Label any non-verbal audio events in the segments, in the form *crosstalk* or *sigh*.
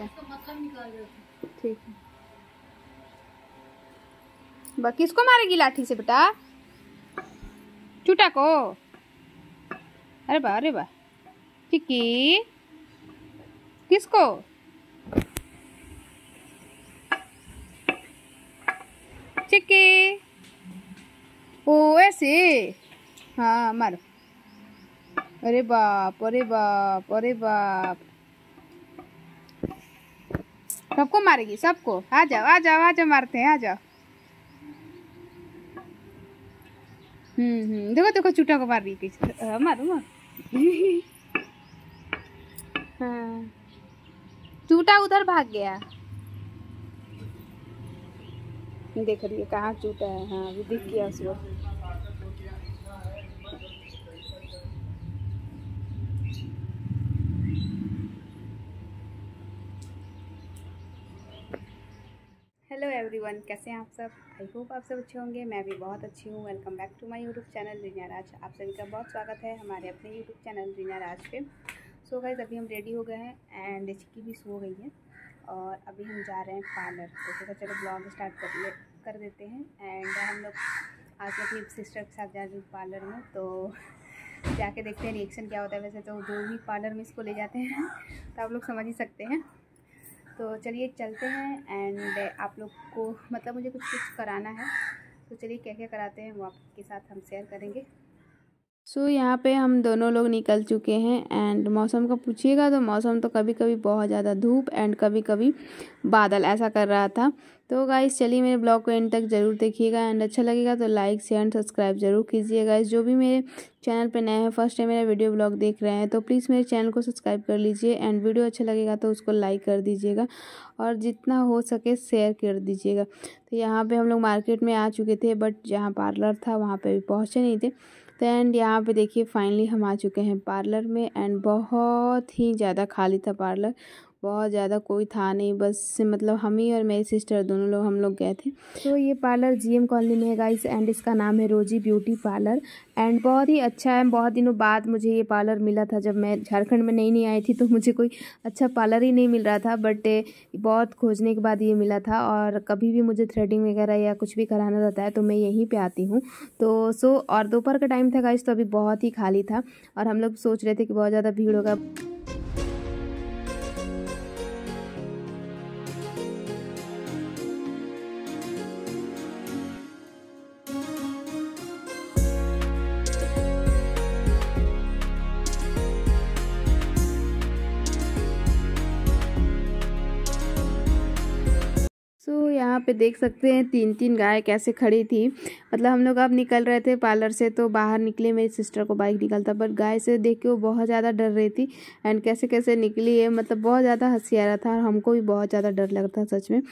है मतलब ठीक है बा किसको मारेगी लाठी से बेटा चूटा को अरे बा अरे वाह किकी किसको चिक्की ओ ऐसे हाँ मारो अरे बाप अरे बाप अरे बाप सबको मारेगी सबको आ जाओ आ जाओ आ जाओ मारते हैं आ जाओ हम्म हम्म देखो देखो चूटा को मार रही कैसे मारू मार हाँ। चूटा उधर भाग गया देख रही है कहाँ चूटा है हाँ अभी दिख गया उसको हेलो एवरीवन कैसे हैं आप सब आई होप आप सब अच्छे होंगे मैं भी बहुत अच्छी हूँ welcome back to my YouTube channel Reena Raj आप सभी का बहुत स्वागत है हमारे अपने यूट्यूब चैनल रीना राज पे सो so गाइज अभी हम रेडी हो गए हैं एंड चिक्की भी सो गई है और अभी हम जा रहे हैं पार्लर तो सोचा चलो ब्लॉग स्टार्ट कर ले कर देते हैं एंड हम लोग आज अपनी सिस्टर के साथ जा रही हूँ पार्लर में तो *laughs* जाके देखते हैं रिएक्शन क्या होता है वैसे तो जो भी पार्लर में इसको ले जाते हैं *laughs* तो आप लोग समझ ही सकते हैं तो चलिए चलते हैं एंड आप लोग को मतलब मुझे कुछ कुछ कराना है तो चलिए क्या क्या कराते हैं वो आपके साथ हम शेयर करेंगे सो so, यहाँ पे हम दोनों लोग निकल चुके हैं एंड मौसम का पूछिएगा तो मौसम तो कभी कभी बहुत ज़्यादा धूप एंड कभी कभी बादल ऐसा कर रहा था तो गाइस चलिए मेरे ब्लॉग को एंड तक जरूर देखिएगा एंड अच्छा लगेगा तो लाइक शेयर एंड सब्सक्राइब जरूर कीजिए गाइस जो भी मेरे चैनल पर नए हैं फर्स्ट टाइम मेरा वीडियो ब्लॉग देख रहे हैं तो प्लीज़ मेरे चैनल को सब्सक्राइब कर लीजिए एंड वीडियो अच्छा लगेगा तो उसको लाइक कर दीजिएगा और जितना हो सके शेयर कर दीजिएगा तो यहाँ पर हम लोग मार्केट में आ चुके थे बट जहाँ पार्लर था वहाँ पर भी पहुँचे नहीं थे तो एंड यहाँ पर देखिए फाइनली हम आ चुके हैं पार्लर में एंड बहुत ही ज़्यादा खाली था पार्लर बहुत ज़्यादा कोई था नहीं बस मतलब हम ही और मेरी सिस्टर दोनों लोग हम लोग गए थे तो ये पार्लर जीएम कॉलोनी में है गाइस एंड इसका नाम है रोजी ब्यूटी पार्लर एंड बहुत ही अच्छा है बहुत दिनों बाद मुझे ये पार्लर मिला था जब मैं झारखंड में नई नहीं आई थी तो मुझे कोई अच्छा पार्लर ही नहीं मिल रहा था बट बहुत खोजने के बाद ये मिला था और कभी भी मुझे थ्रेडिंग वगैरह या कुछ भी कराना रहता है तो मैं यहीं पर आती हूँ तो सो और दोपहर का टाइम था गाइस तो अभी बहुत ही खाली था और हम लोग सोच रहे थे कि बहुत ज़्यादा भीड़ होगा यहाँ पे देख सकते हैं तीन तीन गाय कैसे खड़ी थी मतलब हम लोग अब निकल रहे थे पार्लर से तो बाहर निकले मेरी सिस्टर को बाइक निकलता बट गाय से देख के वो बहुत ज़्यादा डर रही थी एंड कैसे कैसे निकली है मतलब बहुत ज़्यादा हंसी आ रहा था और हमको भी बहुत ज़्यादा डर लग रहा था सच में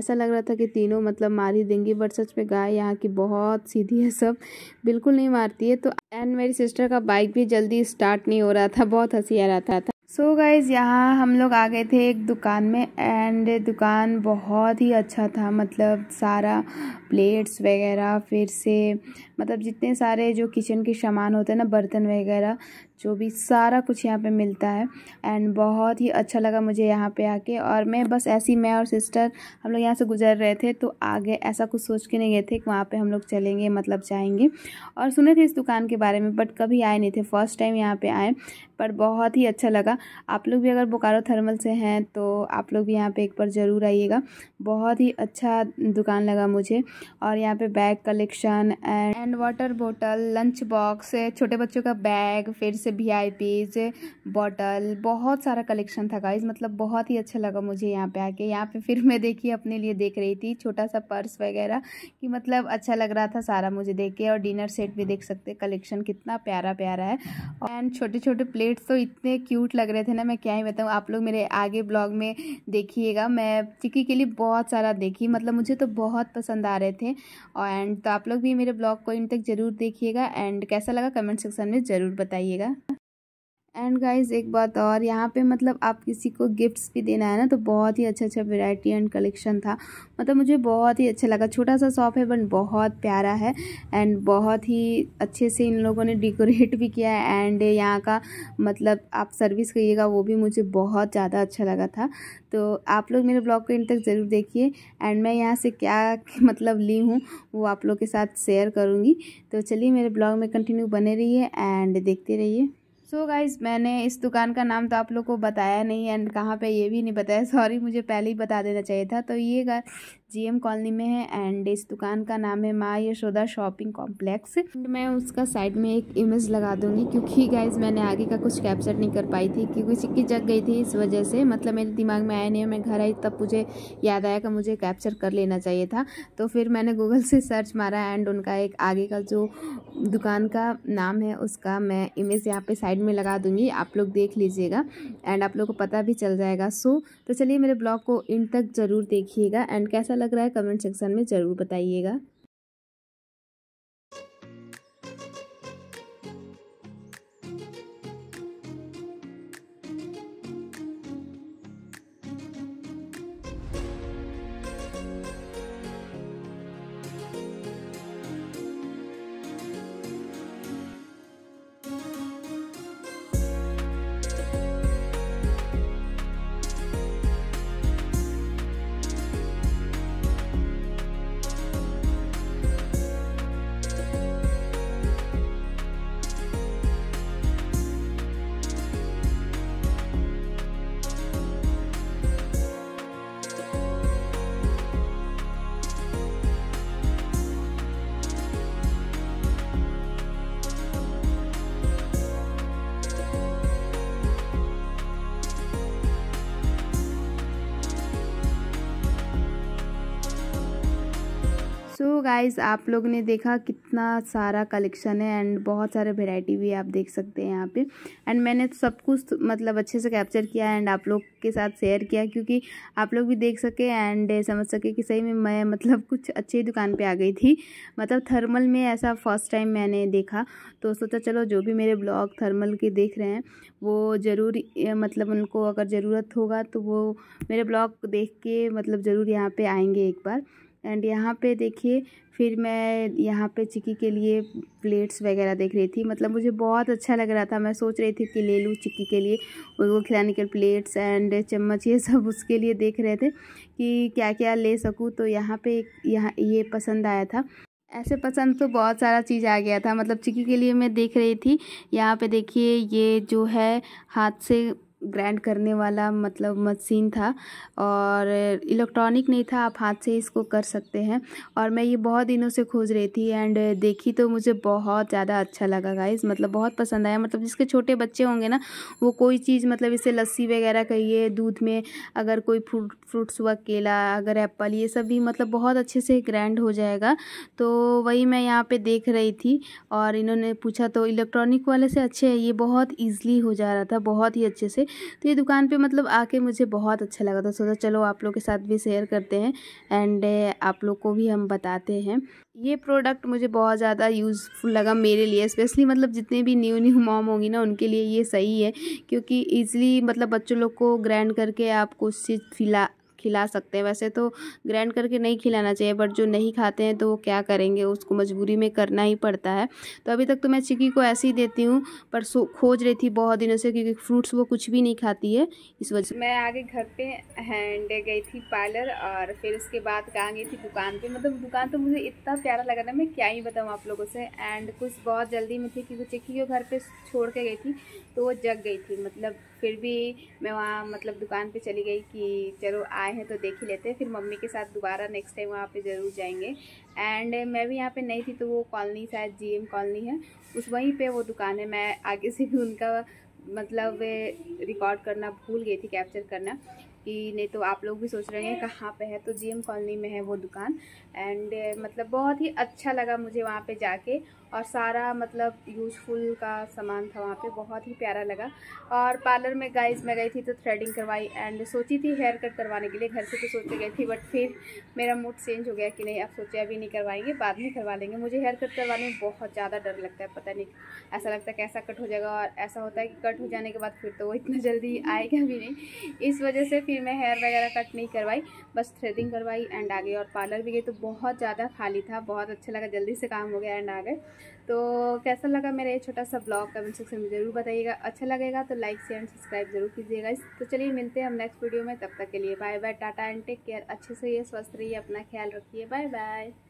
ऐसा लग रहा था कि तीनों मतलब मार ही देंगी बट सच में गाय यहाँ की बहुत सीधी है सब बिल्कुल नहीं मारती है तो एंड मेरी सिस्टर का बाइक भी जल्दी स्टार्ट नहीं हो रहा था बहुत हंसी आ रहा था सो गाइज़ यहाँ हम लोग आ गए थे एक दुकान में एंड दुकान बहुत ही अच्छा था मतलब सारा प्लेट्स वगैरह फिर से मतलब जितने सारे जो किचन के सामान होते हैं ना बर्तन वगैरह जो भी सारा कुछ यहाँ पे मिलता है एंड बहुत ही अच्छा लगा मुझे यहाँ पे आके और मैं बस ऐसी मैं और सिस्टर हम लोग यहाँ से गुजर रहे थे तो आगे ऐसा कुछ सोच के नहीं गए थे कि वहाँ पे हम लोग चलेंगे मतलब जाएंगे और सुने थे इस दुकान के बारे में बट कभी आए नहीं थे फर्स्ट टाइम यहाँ पर आए पर बहुत ही अच्छा लगा आप लोग भी अगर बोकारो थर्मल से हैं तो आप लोग भी यहाँ पर एक बार ज़रूर आइएगा बहुत ही अच्छा दुकान लगा मुझे और यहाँ पर bag collection and water bottle lunch box छोटे बच्चों का बैग फिर से जैसे वी आई पीज बॉटल बहुत सारा कलेक्शन था गाइज मतलब बहुत ही अच्छा लगा मुझे यहाँ पे आके यहाँ पे फिर *laughs* मैं देखिए अपने लिए देख रही थी छोटा सा पर्स वगैरह कि मतलब अच्छा लग रहा था सारा मुझे देख के और डिनर सेट भी देख सकते कलेक्शन कितना प्यारा प्यारा है एंड छोटे छोटे प्लेट्स तो इतने क्यूट लग रहे थे ना मैं क्या ही बताऊँ आप लोग मेरे आगे ब्लॉग में देखिएगा मैं चिकी के लिए बहुत सारा देखी मतलब मुझे तो बहुत पसंद आ रहे थे एंड तो आप लोग भी मेरे ब्लॉग को इन तक ज़रूर देखिएगा एंड कैसा लगा कमेंट सेक्शन में ज़रूर बताइएगा एंड गाइस एक बात और यहाँ पे मतलब आप किसी को गिफ्ट्स भी देना है ना तो बहुत ही अच्छा अच्छा वैरायटी एंड कलेक्शन था मतलब मुझे बहुत ही अच्छा लगा छोटा सा शॉप है बट बहुत प्यारा है एंड बहुत ही अच्छे से इन लोगों ने डेकोरेट भी किया है एंड यहाँ का मतलब आप सर्विस करिएगा वो भी मुझे बहुत ज़्यादा अच्छा लगा था तो आप लोग मेरे ब्लॉग को इन तक ज़रूर देखिए एंड मैं यहाँ से क्या *laughs* मतलब ली हूँ वो आप लोग के साथ शेयर करूँगी तो चलिए मेरे ब्लॉग में कंटिन्यू बने रहिए एंड देखते रहिए सो so गाइज़ मैंने इस दुकान का नाम तो आप लोग को बताया नहीं एंड कहाँ पे ये भी नहीं बताया सॉरी *laughs* मुझे पहले ही बता देना चाहिए था तो ये जीएम कॉलोनी में है एंड इस दुकान का नाम है माँ यशोदा शॉपिंग कॉम्प्लेक्स मैं उसका साइड में एक इमेज लगा दूंगी क्योंकि गाइज मैंने आगे का कुछ कैप्चर नहीं कर पाई थी क्योंकि सिक्की जग गई थी इस वजह से मतलब मेरे दिमाग में आया नहीं मैं घर आई तब मुझे याद आया कि मुझे कैप्चर कर लेना चाहिए था तो फिर मैंने गूगल से सर्च मारा एंड उनका एक आगे का जो दुकान का नाम है उसका मैं इमेज यहाँ पर साइड में लगा दूंगी आप लोग देख लीजिएगा एंड आप लोग को पता भी चल जाएगा सो तो चलिए मेरे ब्लॉग को इन तक ज़रूर देखिएगा एंड कैसा लग रहा है कमेंट सेक्शन में ज़रूर बताइएगा सो गाइस आप लोग ने देखा कितना सारा कलेक्शन है एंड बहुत सारे वेराइटी भी आप देख सकते हैं यहाँ पे एंड मैंने तो सब कुछ तो मतलब अच्छे से कैप्चर किया एंड आप लोग के साथ शेयर किया क्योंकि आप लोग भी देख सके एंड समझ सके कि सही में मैं मतलब कुछ अच्छी दुकान पे आ गई थी मतलब थर्मल में ऐसा फर्स्ट टाइम मैंने देखा तो सोचा चलो जो भी मेरे ब्लॉग थर्मल के देख रहे हैं वो ज़रूर मतलब उनको अगर ज़रूरत होगा तो वो मेरे ब्लॉग देख के मतलब ज़रूर यहाँ पर आएँगे एक बार एंड यहाँ पे देखिए फिर मैं यहाँ पे चिकी के लिए प्लेट्स वगैरह देख रही थी मतलब मुझे बहुत अच्छा लग रहा था मैं सोच रही थी कि ले लूँ चिक्की के लिए उनको खिलाने के प्लेट्स एंड चम्मच ये सब उसके लिए देख रहे थे कि क्या क्या ले सकूँ तो यहाँ पे यहाँ ये पसंद आया था ऐसे पसंद तो बहुत सारा चीज़ आ गया था मतलब चिकी के लिए मैं देख रही थी यहाँ पे देखिए ये जो है हाथ से ग्राइंड करने वाला मतलब मशीन था और इलेक्ट्रॉनिक नहीं था आप हाथ से इसको कर सकते हैं और मैं ये बहुत दिनों से खोज रही थी एंड देखी तो मुझे बहुत ज़्यादा अच्छा लगा गाइस मतलब बहुत पसंद आया मतलब जिसके छोटे बच्चे होंगे ना वो कोई चीज़ मतलब इसे लस्सी वगैरह कहिए दूध में अगर कोई फ्रूट फ्रूट्स हुआ केला अगर एप्पल ये सब भी मतलब बहुत अच्छे से ग्रैंड हो जाएगा तो वही मैं यहाँ पर देख रही थी और इन्होंने पूछा तो इलेक्ट्रॉनिक वाले से अच्छे है ये बहुत ईजली हो जा रहा था बहुत ही अच्छे से तो ये दुकान पे मतलब आके मुझे बहुत अच्छा लगा था सोचा चलो आप लोग के साथ भी शेयर करते हैं एंड आप लोग को भी हम बताते हैं ये प्रोडक्ट मुझे बहुत ज़्यादा यूज़फुल लगा मेरे लिए स्पेशली मतलब जितने भी न्यू न्यू मॉम होंगी ना उनके लिए ये सही है क्योंकि ईज़िली मतलब बच्चों लोग को ग्रैंड करके आप कुछ चीज़ फिला खिला सकते हैं वैसे तो ग्राइंड करके नहीं खिलाना चाहिए बट जो नहीं खाते हैं तो वो क्या करेंगे उसको मजबूरी में करना ही पड़ता है तो अभी तक तो मैं चिकी को ऐसे ही देती हूँ पर खोज रही थी बहुत दिनों से क्योंकि फ्रूट्स वो कुछ भी नहीं खाती है इस वजह से मैं आगे घर पे हैंड गई थी पार्लर और फिर उसके बाद कहाँ गई थी दुकान पर मतलब दुकान तो मुझे इतना प्यारा लगा था मैं क्या ही बताऊँ आप लोगों से एंड कुछ बहुत जल्दी में थी क्योंकि चिक्की को घर पर छोड़ के गई थी तो वो जग गई थी मतलब फिर भी मैं वहाँ मतलब दुकान पे चली गई कि चलो आए हैं तो देख ही लेते हैं फिर मम्मी के साथ दोबारा नेक्स्ट टाइम वहाँ पे ज़रूर जाएंगे एंड मैं भी यहाँ पे नहीं थी तो वो कॉलोनी शायद जीएम कॉलोनी है उस वहीं पे वो दुकान है मैं आगे से भी उनका मतलब रिकॉर्ड करना भूल गई थी कैप्चर करना कि नहीं तो आप लोग भी सोच रहे हैं कहाँ पे है तो जीएम कॉलोनी में है वो दुकान एंड uh, मतलब बहुत ही अच्छा लगा मुझे वहाँ पे जाके और सारा मतलब यूजफुल का सामान था वहाँ पे बहुत ही प्यारा लगा और पार्लर में गाइस मैं गई थी तो थ्रेडिंग करवाई एंड सोची थी हेयर कट करवाने के लिए घर से तो सोच गई थी बट फिर मेरा मूड चेंज हो गया कि नहीं अब सोचे अभी नहीं करवाएंगे बाद में करवा लेंगे मुझे हेयर कट करवाने में बहुत ज़्यादा डर लगता है पता नहीं ऐसा लगता है कैसा कट हो जाएगा और ऐसा होता है कि कट हो जाने के बाद फिर तो वो इतना जल्दी आएगा भी नहीं इस वजह से फिर मैं हेयर वगैरह कट नहीं करवाई बस थ्रेडिंग करवाई एंड आ गई और पार्लर भी गई तो बहुत ज़्यादा खाली था बहुत अच्छा लगा जल्दी से काम हो गया एंड आ गए तो कैसा लगा मेरा ये छोटा सा ब्लॉग कमेंट सेक्शन में ज़रूर बताइएगा अच्छा लगेगा तो लाइक शेयर एंड सब्सक्राइब जरूर कीजिएगा तो चलिए मिलते हैं हम नेक्स्ट वीडियो में तब तक के लिए bye bye tata and take care अच्छे से रहिए स्वस्थ रहिए अपना ख्याल रखिए बाय बाय